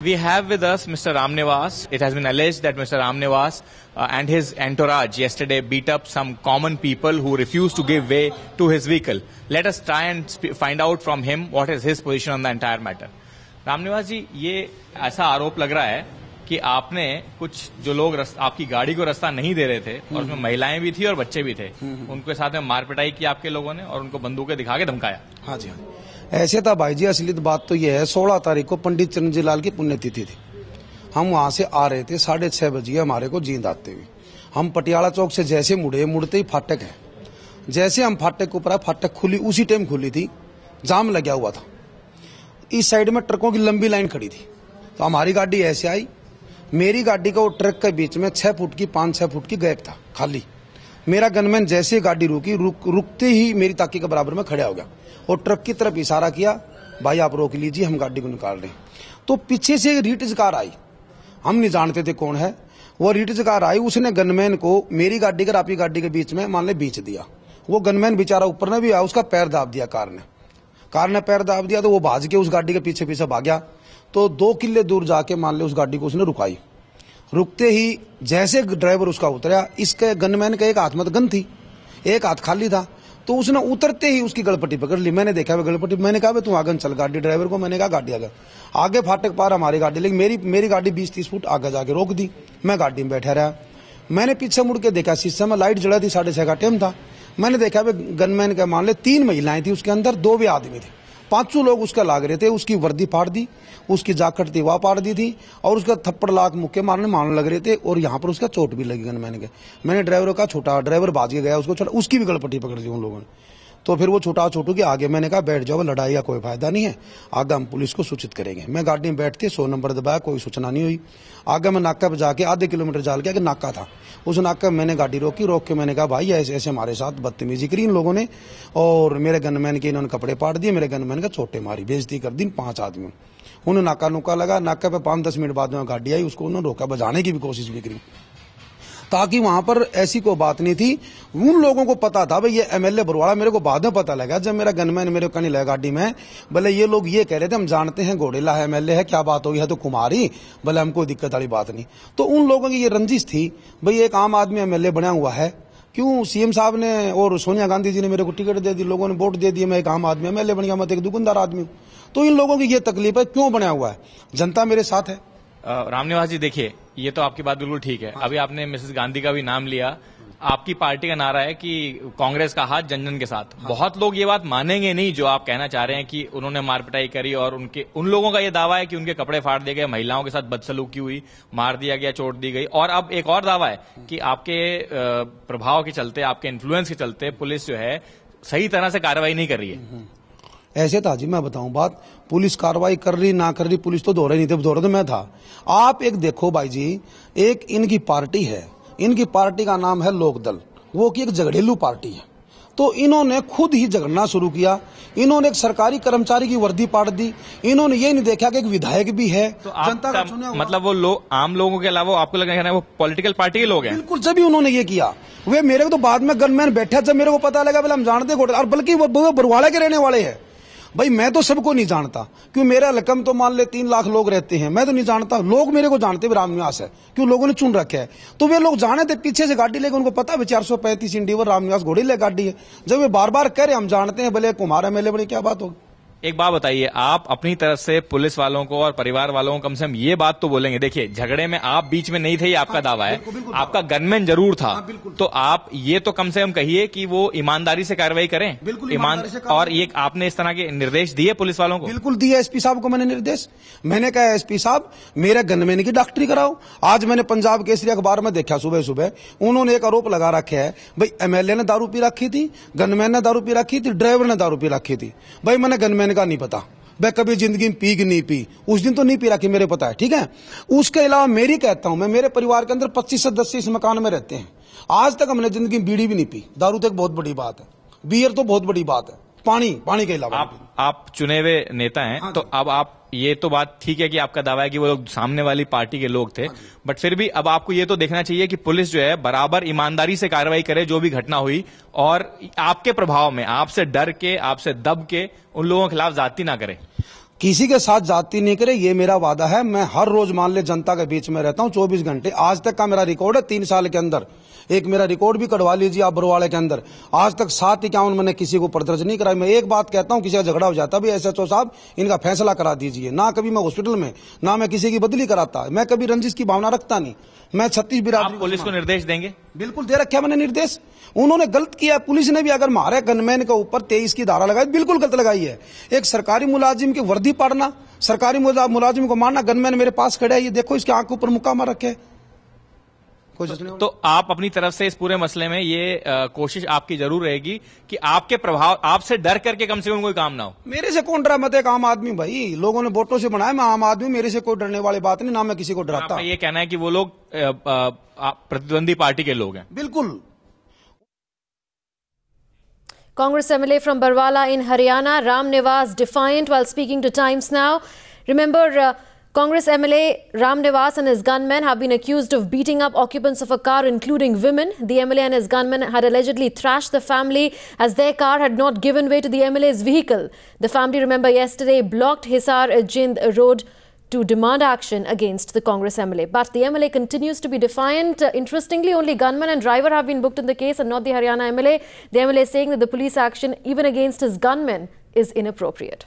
We have with us Mr. Ramnivas. It has been alleged that Mr. Ramnivas uh, and his entourage yesterday beat up some common people who refused to give way to his vehicle. Let us try and find out from him what is his position on the entire matter. Ramniwas ji, ये ऐसा आरोप लग रहा है कि आपने कुछ जो लोग आपकी गाड़ी को रास्ता नहीं दे रहे थे और उसमें महिलाएं भी थी और बच्चे भी थे उनके साथ में मारपिटाई की आपके लोगों ने और उनको बंदूकें दिखा के धमकाया हाँ जी हाँ जी ऐसे था भाई जी असली बात तो यह है सोलह तारीख को पंडित चिरंजी लाल की पुण्यतिथि थी हम वहां से आ रहे थे साढ़े छह बजे हमारे को जींद आते हुए हम पटियाला चौक से जैसे मुड़े मुड़ते ही फाटक है जैसे हम फाटक के ऊपर आए फाटक खुली उसी टाइम खुली थी जाम लगा हुआ था इस साइड में ट्रकों की लंबी लाइन खड़ी थी तो हमारी गाड़ी ऐसे आई मेरी गाड़ी का वो ट्रक के बीच में छह फुट की पांच छह फुट की गैप था खाली मेरा गनमैन जैसे ही गाड़ी रुकी रुक रुकते ही मेरी ताकी के बराबर में खड़ा हो गया और ट्रक की तरफ इशारा किया भाई आप रोक लीजिए हम गाड़ी को निकाल रहे तो पीछे से एक रीटिज कार आई हम नहीं जानते थे कौन है वो रीटिज कार आई उसने गनमैन को मेरी गाड़ी और आपकी गाड़ी के बीच में मान ले बीच दिया वो गनमैन बेचारा ऊपर ने भी आया उसका पैर दाब दिया कार ने कार ने पैर दाब दिया तो वो भाज के उस गाड़ी के पीछे पीछे भाग्या तो दो किले दूर जाके मान ले उस गाड़ी को उसने रुकाई रुकते ही जैसे ड्राइवर उसका उतरा इसके गनमैन का एक हाथ गन थी एक हाथ खाली था तो उसने उतरते ही उसकी गड़पट्टी पकड़ ली मैंने देखा गड़पट्टी मैंने कहा तू आगन चल गाड़ी ड्राइवर को मैंने कहा गाड़ी आगे आगे फाटक पार हमारी गाड़ी लेकिन मेरी मेरी गाड़ी बीस तीस फुट आगे जाके रोक दी मैं गाड़ी में बैठा रहा मैंने पीछे मुड़ के देखा शीशे में लाइट जड़ा थी साढ़े छह का टाइम था मैंने देखा भाई गनमैन का मान ले तीन महिलाएं थी उसके अंदर दो भी आदमी थे पांचों लोग उसका लाग रहे थे उसकी वर्दी फाड़ दी उसकी जाकट दीवा फाड़ दी थी और उसका थप्पड़ लाख मुक्के मारने मारने लग रहे थे और यहाँ पर उसका चोट भी लगी गन मैंने कहा मैंने ड्राइवर का छोटा ड्राइवर बाज के गया उसको छोटा उसकी भी गलपट्टी पकड़ दी उन लोगों ने तो फिर वो छुटा छोटू के आगे मैंने कहा बैठ जाओ लड़ाई का कोई फायदा नहीं है आगे हम पुलिस को सूचित करेंगे मैं गाड़ी में बैठती सौ नंबर दबाया कोई सूचना नहीं हुई आगे मैं नाका पर जाके आधे किलोमीटर जाल के नाका था उस नाका मैंने गाड़ी रोकी रोक के मैंने कहा भाई ऐसे ऐसे हमारे साथ बदतमीजी करी इन लोगों ने और मेरे गनमैन के इन्होंने कपड़े पाट दिए मेरे गनमैन का छोटे मारी बेजती कर दी पांच आदमी उन्हें नाका नुका लगा नाका पे पांच दस मिनट बाद में गाड़ी आई उसको उन्होंने रोका बजाने की भी कोशिश भी करी ताकि वहां पर ऐसी कोई बात नहीं थी उन लोगों को पता था भाई ये एमएलए बरवाड़ा मेरे को बाद में पता लगा जब मेरा गनमैन मेरे कहीं लगा गाड़ी में भले ये लोग ये कह रहे थे हम जानते हैं गोडेला है एमएलए है क्या बात होगी है तो कुमारी भले हमको दिक्कत वाली बात नहीं तो उन लोगों की ये रंजिश थी भाई एक आम आदमी एमएलए बना हुआ है क्यों सीएम साहब ने और सोनिया गांधी जी ने मेरे को टिकट दे दी लोगों ने वोट दे दिए मैं एक आम आदमी एमएलए बन गया मैं तो एक दुकानदार आदमी हूँ तो इन लोगों की ये तकलीफ है क्यों बना हुआ है जनता मेरे साथ है रामनिवास जी देखिए ये तो आपकी बात बिल्कुल ठीक है अभी आपने मिसेस गांधी का भी नाम लिया आपकी पार्टी का नारा है कि कांग्रेस का हाथ जन जन के साथ हाँ। बहुत लोग ये बात मानेंगे नहीं जो आप कहना चाह रहे हैं कि उन्होंने मारपिटाई करी और उनके उन लोगों का ये दावा है कि उनके कपड़े फाड़ दिए गए महिलाओं के साथ बदसलूकी हुई मार दिया गया चोट दी गई और अब एक और दावा है कि आपके प्रभाव के चलते आपके इन्फ्लुएंस के चलते पुलिस जो है सही तरह से कार्रवाई नहीं कर रही है ऐसे था जी मैं बताऊं बात पुलिस कार्रवाई कर रही ना कर रही पुलिस तो दोहरे नहीं थे दोहरे तो मैं था आप एक देखो भाई जी एक इनकी पार्टी है इनकी पार्टी का नाम है लोकदल वो की एक झगड़ेलू पार्टी है तो इन्होंने खुद ही झगड़ना शुरू किया इन्होंने एक सरकारी कर्मचारी की वर्दी पाट दी इन्होंने ये नहीं देखा कि एक विधायक भी है तो जनता का चुने मतलब वो लोग आम लोगों के अलावा आपको लगा है वो पॉलिटिकल पार्टी के लोग हैं बिल्कुल जब भी उन्होंने ये किया वे मेरे को तो बाद में गनमैन बैठे जब मेरे को पता लगा बोले हम जानते और बल्कि वो बरवाड़ा के रहने वाले हैं भाई मैं तो सबको नहीं जानता क्यों मेरा लकम तो मान ले तीन लाख लोग रहते हैं मैं तो नहीं जानता लोग मेरे को जानते राम निवास है क्यों लोगों ने चुन रखा है तो वे लोग जाने थे पीछे से गाड़ी लेके उनको पता है चार सौ पैंतीस इंडीवर राम निवास घोड़े ले गाड़ी है जब वे बार बार कह रहे हम जानते हैं भले कुमार एम एल बड़ी क्या बात होगी एक बात बताइए आप अपनी तरफ से पुलिस वालों को और परिवार वालों को कम से कम ये बात तो बोलेंगे देखिए झगड़े में आप बीच में नहीं थे ये आपका हाँ, दावा है बिल्कुल, बिल्कुल आपका गनमैन जरूर था हाँ, तो आप ये तो कम से कम कहिए कि वो ईमानदारी से कार्रवाई करें बिल्कुल से और ये आपने इस तरह के निर्देश दिए पुलिस वालों को बिल्कुल दिए एसपी साहब को मैंने निर्देश मैंने कहा एसपी साहब मेरे गनमैन की डॉक्टरी कराओ आज मैंने पंजाब केसरी अखबार में देखा सुबह सुबह उन्होंने एक आरोप लगा रखे है भाई एमएलए ने दारू पी रखी थी गनमैन ने दारू पी रखी थी ड्राइवर ने दारू पी रखी थी भाई मैंने गनमैन मैंने कहा नहीं पता मैं कभी जिंदगी में पी कि नहीं पी उस दिन तो नहीं पी रहा कि मेरे पता है ठीक है उसके अलावा मेरी कहता हूं मैं मेरे परिवार के अंदर पच्चीस सदस्य इस मकान में रहते हैं आज तक हमने जिंदगी में बीड़ी भी नहीं पी दारू तो एक बहुत बड़ी बात है बियर तो बहुत बड़ी बात है पानी पानी के अलावा आप, आप चुने हुए नेता हैं हाँ तो अब आप ये तो बात ठीक है कि आपका दावा है कि वो लोग सामने वाली पार्टी के लोग थे हाँ बट फिर भी अब आपको ये तो देखना चाहिए कि पुलिस जो है बराबर ईमानदारी से कार्रवाई करे जो भी घटना हुई और आपके प्रभाव में आपसे डर के आपसे दब के उन लोगों के खिलाफ जाति ना करे किसी के साथ जाति नहीं करे ये मेरा वादा है मैं हर रोज मान ले जनता के बीच में रहता हूँ चौबीस घंटे आज तक का मेरा रिकॉर्ड है तीन साल के अंदर एक मेरा रिकॉर्ड भी कटवा लीजिए आप बरवाड़े के अंदर आज तक सात इक्यावन मैंने किसी को प्रदर्शन नहीं कराया मैं एक बात कहता हूँ किसी का झगड़ा हो जाता भी एसएचओ साहब इनका फैसला करा दीजिए ना कभी मैं हॉस्पिटल में ना मैं किसी की बदली कराता मैं कभी रंजिश की भावना रखता नहीं मैं छत्तीस बिरादरी पुलिस को निर्देश देंगे बिल्कुल दे रखे मैंने निर्देश उन्होंने गलत किया पुलिस ने भी अगर मारे गनमैन के ऊपर तेईस की धारा लगाई बिल्कुल गलत लगाई है एक सरकारी मुलाजिम की वर्दी बुद्धि पाड़ना सरकारी मुलाजिम को मारना गनमैन मेरे पास खड़ा है ये देखो इसके आंख ऊपर मुकामा रखे तो, तो आप अपनी तरफ से इस पूरे मसले में ये आ, कोशिश आपकी जरूर रहेगी कि आपके प्रभाव आपसे डर करके कम से कम कोई काम ना हो मेरे से कौन डरा मत तो एक आम आदमी भाई लोगों ने वोटों से बनाया मैं आम आदमी मेरे से कोई डरने वाली बात नहीं ना मैं किसी को डराता ये कहना है कि वो लोग प्रतिद्वंदी पार्टी के लोग हैं बिल्कुल Congress MLA from Barwala in Haryana, Ram Nivas, defiant while speaking to Times Now. Remember, uh, Congress MLA Ram Nivas and his gunmen have been accused of beating up occupants of a car, including women. The MLA and his gunmen had allegedly thrashed the family as their car had not given way to the MLA's vehicle. The family, remember, yesterday blocked Hisar Jind Road to demand action against the Congress MLA. But the MLA continues to be defiant. Uh, interestingly, only gunman and driver have been booked in the case and not the Haryana MLA. The MLA saying that the police action, even against his gunman, is inappropriate.